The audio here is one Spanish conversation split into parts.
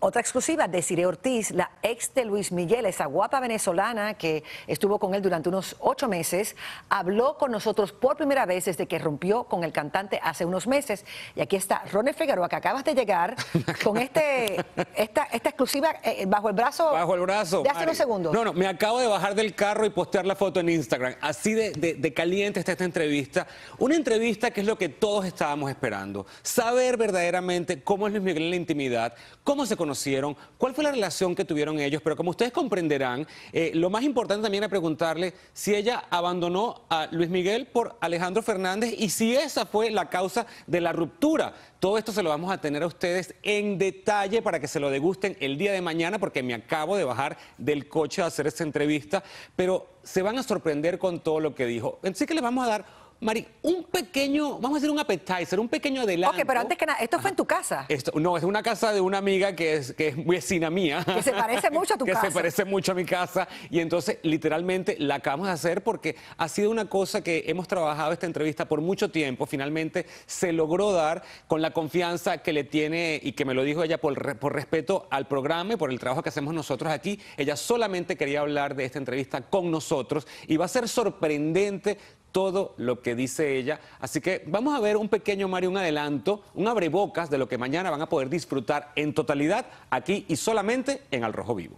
otra exclusiva, de Cire Ortiz, la ex de Luis Miguel, esa guapa venezolana que estuvo con él durante unos ocho meses, habló con nosotros por primera vez desde que rompió con el cantante hace unos meses. Y aquí está Ronnie Figueroa, que acabas de llegar con este, esta esta exclusiva eh, eh, bajo el brazo. Bajo el brazo. De hace unos segundos. No, no, me acabo de bajar del carro y postear la foto en Instagram. Así de, caliente está esta entrevista. Una entrevista que es lo que todos estábamos esperando. Saber verdaderamente cómo es Luis Miguel en la intimidad, cómo se conocieron, cuál fue la relación que tuvieron ellos. Pero como ustedes comprenderán, eh, lo más importante también es preguntarle si ella abandonó a Luis Miguel por Alejandro Fernández y si esa fue la causa de la ruptura. Todo esto se lo vamos a tener a ustedes en detalle para que se lo degusten el día de mañana porque me acabo de bajar del coche a hacer esta entrevista, pero se van a sorprender con todo lo que dijo. Así que les vamos a dar Mari, un pequeño, vamos a hacer un appetizer, un pequeño adelanto. Ok, pero antes que nada, ¿esto fue en tu casa? Ah, esto, no, es una casa de una amiga que es, que es vecina mía. Que se parece mucho a tu casa. Que se parece mucho a mi casa. Y entonces, literalmente, la acabamos de hacer porque ha sido una cosa que hemos trabajado esta entrevista por mucho tiempo. Finalmente, se logró dar con la confianza que le tiene y que me lo dijo ella por, por respeto al programa y por el trabajo que hacemos nosotros aquí. Ella solamente quería hablar de esta entrevista con nosotros y va a ser sorprendente todo lo que dice ella. Así que vamos a ver un pequeño, Mario, un adelanto, un abrebocas de lo que mañana van a poder disfrutar en totalidad aquí y solamente en Al Rojo Vivo.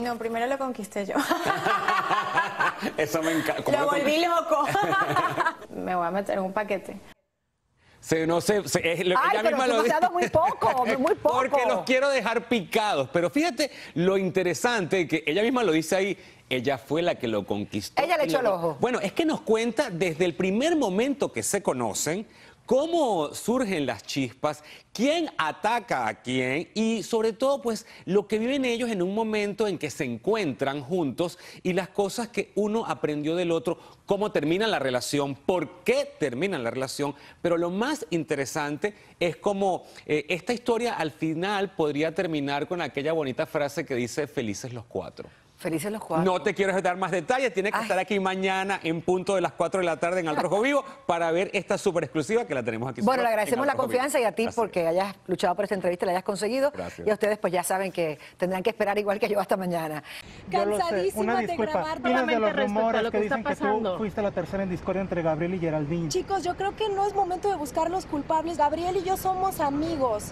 No, primero lo conquisté yo. Eso me encanta. Lo volví loco. me voy a meter en un paquete. Se, no se, es, Ay, ella misma lo muy poco, muy poco. Porque los quiero dejar picados. Pero fíjate lo interesante que ella misma lo dice ahí. Ella fue la que lo conquistó. Ella le echó el ojo. Bueno, es que nos cuenta desde el primer momento que se conocen ¿Cómo surgen las chispas? ¿Quién ataca a quién? Y sobre todo, pues, lo que viven ellos en un momento en que se encuentran juntos y las cosas que uno aprendió del otro, cómo termina la relación, por qué termina la relación. Pero lo más interesante es cómo eh, esta historia al final podría terminar con aquella bonita frase que dice felices los cuatro. Felices los cuatro. No te quiero dar más detalles. Tienes que estar aquí mañana en punto de las 4 de la tarde en Al Rojo Vivo para ver esta súper exclusiva que la tenemos aquí. Bueno, le agradecemos la confianza y a ti porque hayas luchado por esta entrevista, la hayas conseguido. Y a ustedes pues ya saben que tendrán que esperar igual que yo hasta mañana. Cansadísima de grabar de los rumores lo que, está pasando. que tú fuiste la tercera en discordia entre Gabriel y Geraldine. Chicos, yo creo que no es momento de buscar los culpables. Gabriel y yo somos amigos.